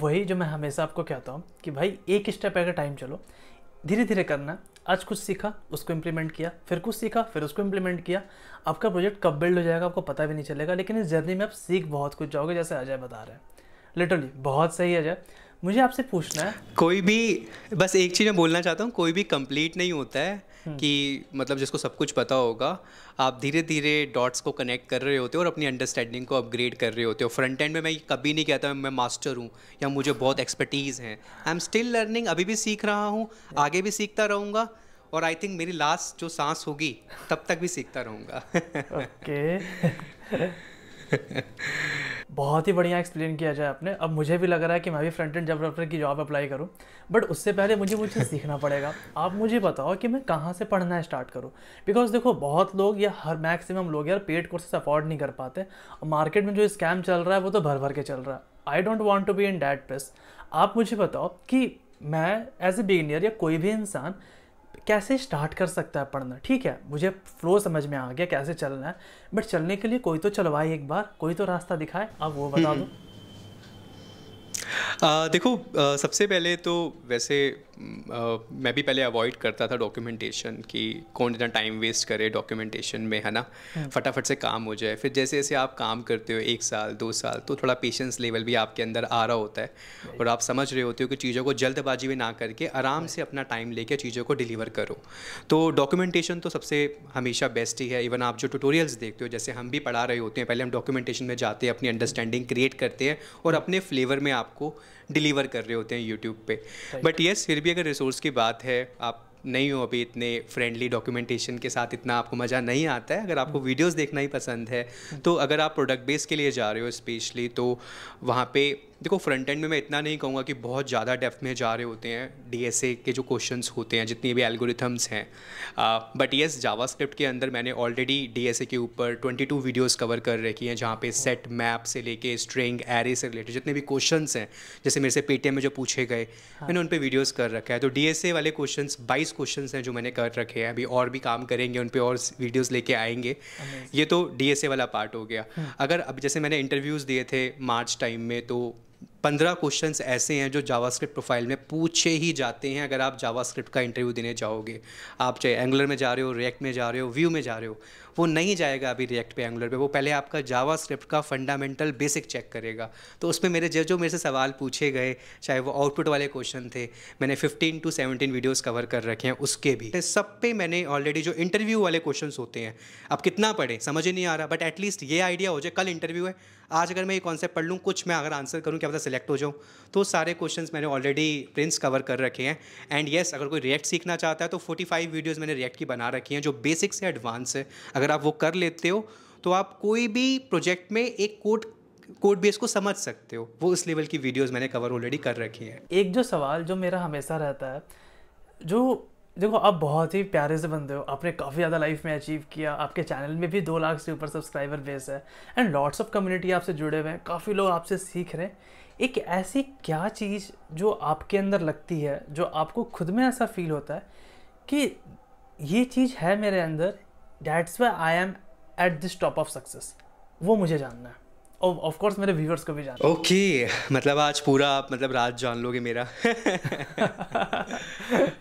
वही जो मैं हमेशा आपको कहता हूँ कि भाई एक स्टेप अगर टाइम चलो धीरे धीरे करना आज कुछ सीखा उसको इम्प्लीमेंट किया फिर कुछ सीखा फिर उसको इम्प्लीमेंट किया आपका प्रोजेक्ट कब बिल्ड हो जाएगा आपको पता भी नहीं चलेगा लेकिन इस जर्नी में आप सीख बहुत कुछ जाओगे जैसे अजय बता रहे हैं लिटरली बहुत सही अजय मुझे आपसे पूछना है कोई भी बस एक चीज़ मैं बोलना चाहता हूँ कोई भी कंप्लीट नहीं होता है हम्म। कि मतलब जिसको सब कुछ पता होगा आप धीरे धीरे डॉट्स को कनेक्ट कर रहे होते हो और अपनी अंडरस्टैंडिंग को अपग्रेड कर रहे होते हो फ्रंट एंड में मैं कभी नहीं कहता मैं मास्टर हूँ या मुझे बहुत एक्सपर्टीज़ है आई एम स्टिल लर्निंग अभी भी सीख रहा हूँ आगे भी सीखता रहूँगा और आई थिंक मेरी लास्ट जो सांस होगी तब तक भी सीखता रहूँगा ओके बहुत ही बढ़िया एक्सप्लेन किया जाए आपने अब मुझे भी लग रहा है कि मैं भी फ्रंट एंड डेवलपर की जॉब अप्लाई करूं बट उससे पहले मुझे वो चीज़ सीखना पड़ेगा आप मुझे बताओ कि मैं कहाँ से पढ़ना स्टार्ट करूं बिकॉज देखो बहुत लोग या हर मैक्सिमम लोग यार पेड कोर्सेस अफोर्ड नहीं कर पाते और मार्केट में जो स्कैम चल रहा है वो तो भर भर के चल रहा है I don't want to be in that place आप मुझे बताओ कि मैं एज ए बिगिनियर या कोई भी इंसान कैसे स्टार्ट कर सकता है पढ़ना ठीक है मुझे फ्लो समझ में आ गया कैसे चलना है बट चलने के लिए कोई तो चलवाए एक बार कोई तो रास्ता दिखाए अब वो बता हम्म, दो हम्म। आ, देखो आ, सबसे पहले तो वैसे आ, मैं भी पहले अवॉइड करता था डॉक्यूमेंटेशन कि कौन इतना टाइम वेस्ट करे डॉक्यूमेंटेशन में है ना हम्म। फटाफट से काम हो जाए फिर जैसे जैसे आप काम करते हो एक साल दो साल तो थोड़ा पेशेंस लेवल भी आपके अंदर आ रहा होता है और आप समझ रहे होते हो कि चीज़ों को जल्दबाजी में ना करके आराम से अपना टाइम लेके चीज़ों को डिलीवर करो तो डॉक्यूमेंटेशन तो सबसे हमेशा बेस्ट ही है इवन आप जो ट्यूटोरियल्स देखते हो जैसे हम भी पढ़ा रहे होते हैं पहले हम डॉक्यूमेंटेशन में जाते हैं अपनी अंडरस्टैंडिंग क्रिएट करते हैं और हम्म। अपने फ्लेवर में आप आपको डिलीवर कर रहे होते हैं यूट्यूब पे बट येस फिर भी अगर रिसोर्स की बात है आप नहीं हो अभी इतने फ्रेंडली डॉक्यूमेंटेशन के साथ इतना आपको मज़ा नहीं आता है अगर आपको वीडियोस hmm. देखना ही पसंद है hmm. तो अगर आप प्रोडक्ट बेस के लिए जा रहे हो स्पेशली तो वहाँ पे देखो फ्रंट एंड में मैं इतना नहीं कहूँगा कि बहुत ज़्यादा डेफ में जा रहे होते हैं डी के जो क्वेश्चन होते हैं जितनी भी एल्गोरिथम्स हैं बट येस जावा के अंदर मैंने ऑलरेडी डी के ऊपर 22 वीडियोज़ कवर कर रखी हैं जहाँ पे सेट मैप से लेके स्ट्रिंग एरे से रिलेटेड जितने भी क्वेश्चन हैं जैसे मेरे से पेटीएम में जो पूछे गए हाँ. मैंने उन पर वीडियोज़ कर रखा है तो डी वाले क्वेश्चन बाईस क्वेश्चन हैं जो मैंने कर रखे हैं अभी और भी काम करेंगे उन पर और वीडियोज़ लेके आएंगे ये तो डी वाला पार्ट हो गया हम्म। अगर अब जैसे मैंने इंटरव्यूज़ दिए थे मार्च टाइम में तो पंद्रह क्वेश्चन ऐसे हैं जो जावास्क्रिप्ट प्रोफाइल में पूछे ही जाते हैं अगर आप जावास्क्रिप्ट का इंटरव्यू देने जाओगे आप चाहे एंगुलर में जा रहे हो रिएक्ट में जा रहे हो व्यू में जा रहे हो वो नहीं जाएगा अभी रिएक्ट पे एंगुलर पे वो पहले आपका जावा स्क्रिप्ट का फंडामेंटल बेसिक चेक करेगा तो उसमें मेरे जो जो मेरे से सवाल पूछे गए चाहे वो आउटपुट वाले क्वेश्चन थे मैंने fifteen to seventeen videos cover कर रखे हैं उसके भी तो सब पे मैंने ऑलरेडी जो इंटरव्यू वाले क्वेश्चन होते हैं अब कितना पढ़े समझ ही नहीं आ रहा बट एटलीस्ट ये आइडिया हो जाए कल इंटरव्यू है आज अगर मैं ये कॉन्सेप्ट पढ़ लूँ कुछ मैं अगर आंसर करूँ क्या पता सिलेक्ट हो जाऊँ तो सारे क्वेश्चंस मैंने ऑलरेडी प्रिंट्स कवर कर रखे हैं एंड येस yes, अगर कोई रिएक्ट सीखना चाहता है तो 45 वीडियोस मैंने रिएक्ट की बना रखी हैं जो बेसिक से एडवांस है अगर अगर आप वो कर लेते हो तो आप कोई भी प्रोजेक्ट में एक कोड कोड बेस को समझ सकते हो वो उस लेवल की वीडियोस मैंने कवर ऑलरेडी कर रखी हैं एक जो सवाल जो मेरा हमेशा रहता है जो देखो आप बहुत ही प्यारे से बंदे हो आपने काफ़ी ज़्यादा लाइफ में अचीव किया आपके चैनल में भी दो लाख से ऊपर सब्सक्राइबर बेस है एंड लॉट्स ऑफ कम्युनिटी आपसे जुड़े हुए हैं काफ़ी लोग आपसे सीख रहे हैं एक ऐसी क्या चीज़ जो आपके अंदर लगती है जो आपको खुद में ऐसा फील होता है कि ये चीज़ है मेरे अंदर that's way I am at this top of success वो मुझे जानना है ऑफ कोर्स मेरे व्यूअर्स को भी जानना ओके okay, मतलब आज पूरा आप मतलब राज जान लोगे मेरा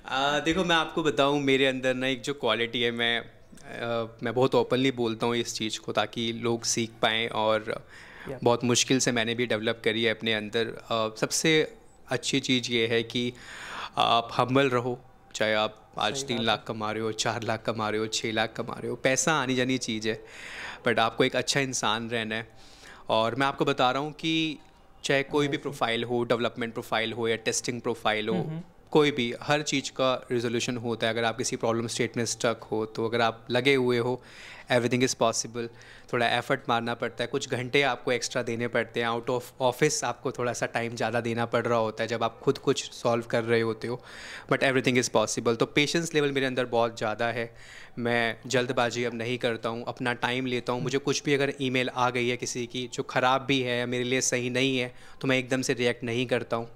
आ, देखो मैं आपको बताऊँ मेरे अंदर ना एक जो क्वालिटी है मैं आ, मैं बहुत ओपनली बोलता हूँ इस चीज़ को ताकि लोग सीख पाएँ और yeah. बहुत मुश्किल से मैंने भी डेवलप करी है अपने अंदर आ, सबसे अच्छी चीज़ ये है कि आप हम्बल रहो चाहे आप आज तीन लाख कमा रहे हो चार लाख कमा रहे हो छः लाख कमा रहे हो पैसा आनी जानी चीज़ है बट आपको एक अच्छा इंसान रहना है और मैं आपको बता रहा हूँ कि चाहे कोई भी प्रोफाइल हो डेवलपमेंट प्रोफाइल हो या टेस्टिंग प्रोफाइल हो हम्म, हम्म। कोई भी हर चीज़ का रिजोल्यूशन होता है अगर आप किसी प्रॉब्लम स्टेट में स्टक हो तो अगर आप लगे हुए हो एवरीथिंग इज़ पॉसिबल थोड़ा एफर्ट मारना पड़ता है कुछ घंटे आपको एक्स्ट्रा देने पड़ते हैं आउट ऑफ ऑफिस आपको थोड़ा सा टाइम ज़्यादा देना पड़ रहा होता है जब आप खुद कुछ सॉल्व कर रहे होते हो बट एवरीथिंग इज़ पॉसिबल तो पेशेंस लेवल मेरे अंदर बहुत ज़्यादा है मैं जल्दबाजी अब नहीं करता हूँ अपना टाइम लेता हूँ मुझे कुछ भी अगर मेल आ गई है किसी की जो ख़राब भी है या मेरे लिए सही नहीं है तो मैं एकदम से रिएक्ट नहीं करता हूँ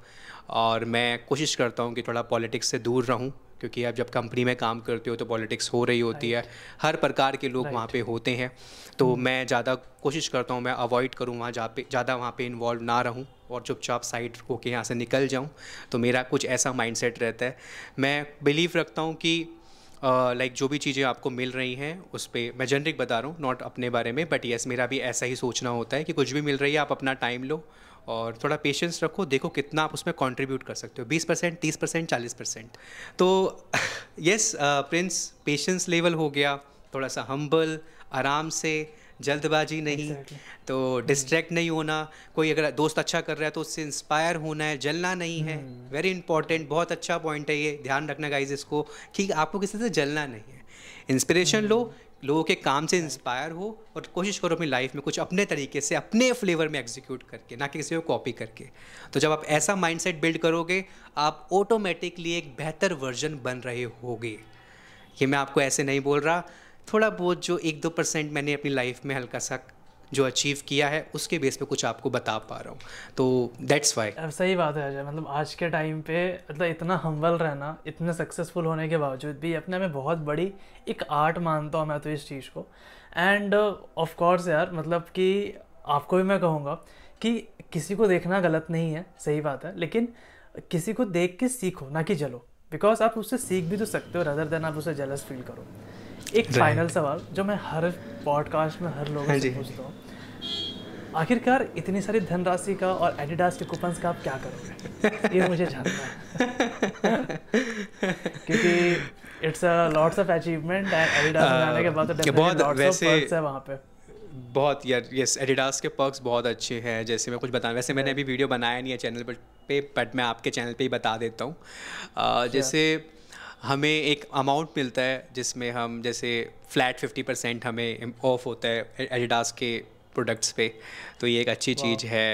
और मैं कोशिश करता हूँ कि थोड़ा पॉलिटिक्स से दूर रहूँ क्योंकि आप जब कंपनी में काम करते हो तो पॉलिटिक्स हो रही होती है हर प्रकार के लोग वहाँ पे होते हैं तो hmm. मैं ज़्यादा कोशिश करता हूँ मैं अवॉइड करूँ वहाँ जा पे ज़्यादा वहाँ पे इन्वॉल्व ना रहूँ और चुपचाप साइड होके यहाँ से निकल जाऊँ तो मेरा कुछ ऐसा माइंडसेट रहता है मैं बिलीव रखता हूँ कि लाइक जो भी चीज़ें आपको मिल रही हैं उस पर मैं जेनरिक बता रहा हूँ नॉट अपने बारे में बट येस मेरा भी ऐसा ही सोचना होता है कि कुछ भी मिल रही है आप अपना टाइम लो और थोड़ा पेशेंस रखो देखो कितना आप उसमें कंट्रीब्यूट कर सकते हो 20 परसेंट तीस परसेंट चालीस परसेंट तो यस प्रिंस पेशेंस लेवल हो गया थोड़ा सा हम्बल आराम से जल्दबाजी नहीं exactly. तो डिस्ट्रैक्ट नहीं होना कोई अगर दोस्त अच्छा कर रहा है तो उससे इंस्पायर होना है जलना नहीं है वेरी hmm. इंपॉर्टेंट बहुत अच्छा पॉइंट है ये ध्यान रखना गाइज इसको कि आपको किसी से जलना नहीं है इंस्पिरेशन hmm. लो लोगों के काम से इंस्पायर हो और कोशिश करो अपनी लाइफ में कुछ अपने तरीके से अपने फ्लेवर में एग्जीक्यूट करके ना कि किसी को कॉपी करके तो जब आप ऐसा माइंडसेट बिल्ड करोगे आप ऑटोमेटिकली एक बेहतर वर्जन बन रहे होगे ये मैं आपको ऐसे नहीं बोल रहा थोड़ा बहुत जो एक दो परसेंट मैंने अपनी लाइफ में हल्का सा जो अचीव किया है उसके बेस पे कुछ आपको बता पा रहा हूँ तो दैट्स वाई अब सही बात है अजय मतलब आज के टाइम पे मतलब इतना हम्बल रहना इतने सक्सेसफुल होने के बावजूद भी अपने में बहुत बड़ी एक आर्ट मानता हूँ मैं तो इस चीज़ को एंड ऑफ कोर्स यार मतलब कि आपको भी मैं कहूँगा कि किसी को देखना गलत नहीं है सही बात है लेकिन किसी को देख के सीखो ना कि जलो बिकॉज आप उससे सीख भी तो सकते हो रदर देन आप उसे जलस फील करो एक फाइनल सवाल जो मैं हर पॉडकास्ट में हर लोगों हाँ से पूछता हूँ आखिरकार इतनी सारी धनराशि का और एडिडास के कूपन का आप क्या करोगे ये मुझे जानना है क्योंकि it's a lots of achievement and Adidas बनाने के बाद तो बहुत वैसे है वहाँ पे बहुत यार यस एडिडास के पर्क्स बहुत अच्छे हैं जैसे मैं कुछ बता वैसे मैंने अभी वीडियो बनाया नहीं है चैनल पर पे बट मैं आपके चैनल पे ही बता देता हूँ जैसे हमें एक अमाउंट मिलता है जिसमें हम जैसे फ्लैट फिफ्टी परसेंट हमें ऑफ होता है एडिडास के प्रोडक्ट्स पे तो ये एक अच्छी चीज़ है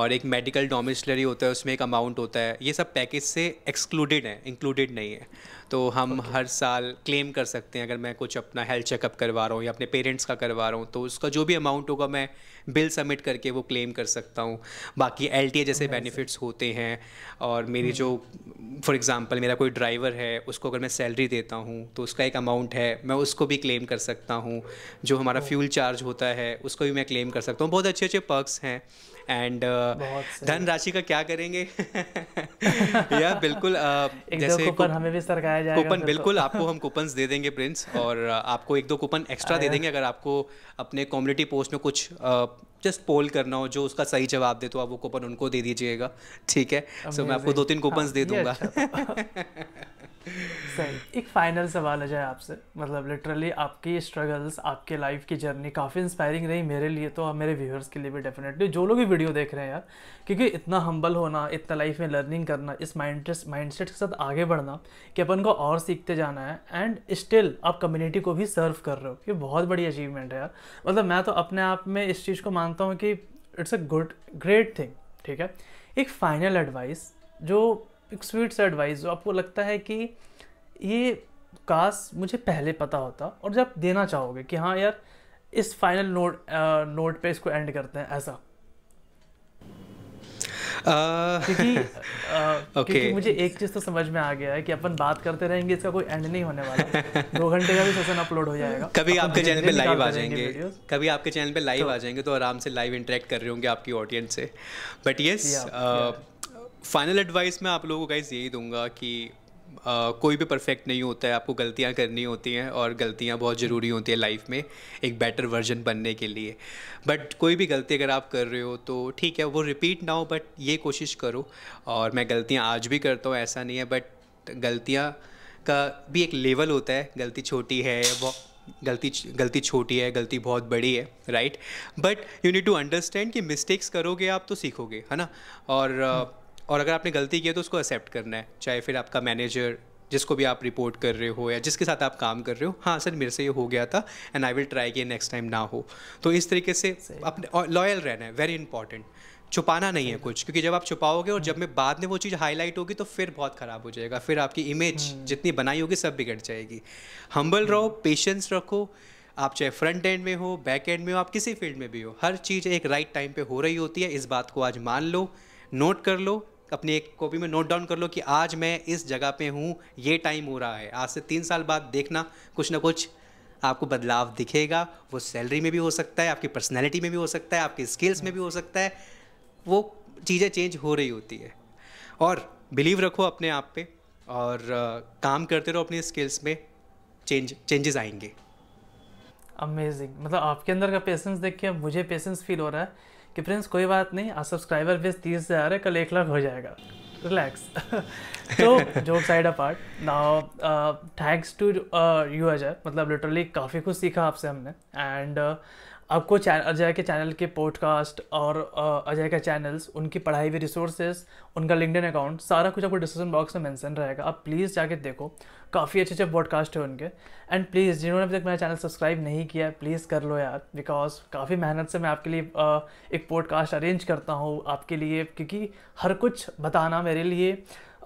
और एक मेडिकल डोमिस्टलरी होता है उसमें एक अमाउंट होता है ये सब पैकेज से एक्सक्लूडेड है इंक्लूडेड नहीं है तो हम okay. हर साल क्लेम कर सकते हैं अगर मैं कुछ अपना हेल्थ चेकअप करवा रहा हूँ या अपने पेरेंट्स का करवा रहा हूँ तो उसका जो भी अमाउंट होगा मैं बिल सबमिट करके वो क्लेम कर सकता हूँ बाकी एल जैसे बेनिफिट्स होते हैं और मेरी हम्म। जो फॉर एग्ज़ाम्पल मेरा कोई ड्राइवर है उसको अगर मैं सैलरी देता हूँ तो उसका एक अमाउंट है मैं उसको भी क्लेम कर सकता हूँ जो हमारा फ्यूल oh. चार्ज होता है उसको भी मैं क्लेम कर सकता हूँ बहुत अच्छे अच्छे पर्क्स हैं एंड धन राशि का क्या करेंगे या बिल्कुल uh, जैसे कूपन हमें भी सरकाया जाएगा कूपन तो। बिल्कुल आपको हम कूपन दे देंगे प्रिंस और uh, आपको एक दो कूपन एक्स्ट्रा दे देंगे अगर आपको अपने कम्युनिटी पोस्ट में कुछ जस्ट uh, पोल करना हो जो उसका सही जवाब दे तो आप वो कूपन उनको दे दीजिएगा ठीक है सो मैं आपको दो तीन कूपन हाँ, दे दूंगा अच्छा सही एक फाइनल सवाल आ जाए आपसे मतलब लिटरली आपकी स्ट्रगल्स आपके लाइफ की जर्नी काफ़ी इंस्पायरिंग रही मेरे लिए तो और मेरे व्यूअर्स के लिए भी डेफिनेटली जो लोग भी वीडियो देख रहे हैं यार क्योंकि इतना हम्बल होना इतना लाइफ में लर्निंग करना इस माइंड माइंडसेट के साथ आगे बढ़ना कि अपन को और सीखते जाना है एंड स्टिल आप कम्युनिटी को भी सर्व कर रहे हो ये बहुत बड़ी अचीवमेंट है यार मतलब मैं तो अपने आप में इस चीज़ को मानता हूँ कि it's a good great thing ठीक है एक फाइनल एडवाइस जो एक स्वीट सा एडवाइस जो आपको लगता है कि ये कास मुझे पहले पता होता और जब देना चाहोगे कि हाँ यार इस फाइनल नोट नोट पे इसको एंड करते हैं ऐसा क्योंकि uh, okay. मुझे एक चीज़ तो समझ में आ गया है कि अपन बात करते रहेंगे इसका कोई एंड नहीं होने वाला दो घंटे का भी सेशन अपलोड हो जाएगा कभी आपके चैनल पे लाइव आ जाएंगे कभी आपके चैनल पे लाइव तो आ जाएंगे तो आराम से लाइव इंटरेक्ट कर रहे होंगे आपकी ऑडियंस से बट यस फाइनल एडवाइस मैं आप लोगों को गाइज यही दूंगा कि आ, कोई भी परफेक्ट नहीं होता है आपको गलतियाँ करनी होती हैं और गलतियाँ बहुत ज़रूरी होती हैं लाइफ में एक बेटर वर्जन बनने के लिए बट कोई भी गलती अगर आप कर रहे हो तो ठीक है वो रिपीट ना हो बट ये कोशिश करो और मैं गलतियाँ आज भी करता हूँ ऐसा नहीं है बट गलतियाँ का भी एक लेवल होता है गलती छोटी है वो गलती गलती छोटी है गलती बहुत बड़ी है right but you need to understand कि मिस्टेक्स करोगे आप तो सीखोगे है ना और uh, और अगर आपने गलती की है तो उसको एक्सेप्ट करना है चाहे फिर आपका मैनेजर जिसको भी आप रिपोर्ट कर रहे हो या जिसके साथ आप काम कर रहे हो हाँ सर मेरे से ये हो गया था एंड आई विल ट्राई कि नेक्स्ट टाइम ना हो तो इस तरीके से अपने लॉयल रहना है वेरी इंपॉर्टेंट छुपाना नहीं है कुछ क्योंकि जब आप छुपाओगे और जब में बाद में वो चीज़ हाईलाइट होगी तो फिर बहुत ख़राब हो जाएगा फिर आपकी इमेज हम्म। जितनी बनाई होगी सब बिगड़ जाएगी हम्बल रहो पेशेंस हम्म। रखो आप चाहे फ्रंट एंड में हो बैक एंड में हो आप किसी फील्ड में भी हो हर चीज़ एक राइट टाइम पे हो रही होती है इस बात को आज मान लो नोट कर लो अपनी एक कॉपी में नोट डाउन कर लो कि आज मैं इस जगह पे हूँ ये टाइम हो रहा है आज से तीन साल बाद देखना कुछ ना कुछ आपको बदलाव दिखेगा वो सैलरी में भी हो सकता है आपकी पर्सनैलिटी में भी हो सकता है आपके स्किल्स में भी हो सकता है वो चीज़ें चेंज हो रही होती है और बिलीव रखो अपने आप पे और काम करते रहो अपनी स्किल्स में चेंज चेंजेस आएंगे अमेजिंग मतलब आपके अंदर का पेशेंस देख के मुझे पेशेंस फील हो रहा है कि प्रिंस कोई बात नहीं आज सब्सक्राइबर बेस तीस हज़ार है कल एक लाख हो जाएगा रिलैक्स तो joke side apart now thanks to you Ajay मतलब लिटरली काफ़ी कुछ सीखा आपसे हमने एंड uh, आपको अजय के चैनल के पॉडकास्ट और अजय के चैनल्स उनकी पढ़ाई हुई रिसोर्सेज उनका लिंकडिन अकाउंट सारा कुछ आपको डिस्क्रिप्शन बॉक्स में मेंशन रहेगा आप प्लीज़ जाके देखो काफ़ी अच्छे अच्छे पॉडकास्ट हैं उनके एंड प्लीज़ जिन्होंने अभी तक मेरा चैनल सब्सक्राइब नहीं किया है प्लीज़ कर लो यार बिकॉज काफ़ी मेहनत से मैं आपके लिए एक पॉडकास्ट अरेंज करता हूँ आपके लिए क्योंकि हर कुछ बताना मेरे लिए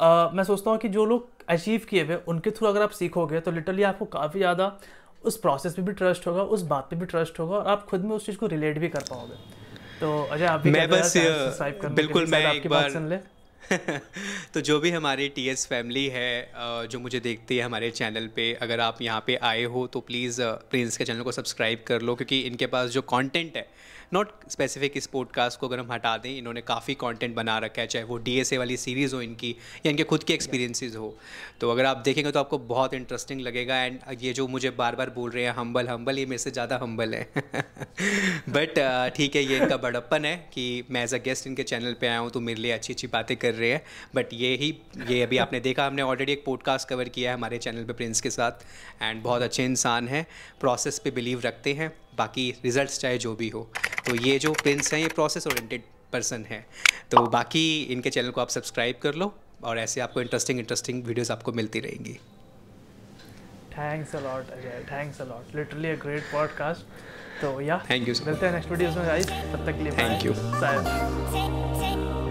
मैं सोचता हूँ कि जो लोग अचीव किए हुए उनके थ्रू अगर आप सीखोगे तो लिटरली आपको काफ़ी ज़्यादा उस प्रोसेस पे भी ट्रस्ट होगा उस बात पे भी ट्रस्ट होगा और आप खुद में उस चीज़ को रिलेट भी कर पाओगे तो अजय आप भी मैं बस बिल्कुल मैं एक बार सुन ले तो जो भी हमारी टी एस फैमिली है जो मुझे देखती है हमारे चैनल पे अगर आप यहाँ पे आए हो तो प्लीज़ प्रिंस के चैनल को सब्सक्राइब कर लो क्योंकि इनके पास जो कंटेंट है नॉट स्पेसिफिक इस पॉडकास्ट को अगर हम हटा दें इन्होंने काफ़ी कंटेंट बना रखा है चाहे वो डी एस ए वाली सीरीज़ हो इनकी या इनके खुद के एक्सपीरियंसिस हो तो अगर आप देखेंगे तो आपको बहुत इंटरेस्टिंग लगेगा एंड ये जो मुझे बार बार बोल रहे हैं हम्बल हम्बल ये मेरे से ज़्यादा हम्बल है बट ठीक है ये इनका बड़प्पन है कि मैं एज अ गेस्ट इनके चैनल पर आया हूँ तो मेरे लिए अच्छी अच्छी बातें कर रहे हैं बट ये ही ये अभी आपने देखा हमने ऑलरेडी एक पॉडकास्ट कवर किया है हमारे चैनल पे प्रिंस के साथ एंड बहुत अच्छे इंसान हैं प्रोसेस पे बिलीव रखते हैं बाकी रिजल्ट्स चाहे जो भी हो तो ये जो प्रिंस हैं ये प्रोसेस ओरिएंटेड पर्सन है तो बाकी इनके चैनल को आप सब्सक्राइब कर लो और ऐसे आपको इंटरेस्टिंग इंटरेस्टिंग वीडियोज़ आपको मिलती रहेंगी thanks a lot Ajay thanks a lot literally a great podcast तो या थैंक यू मिलते हैं नेक्स्ट वीडियोस में गाइस तब तक के लिए थैंक यू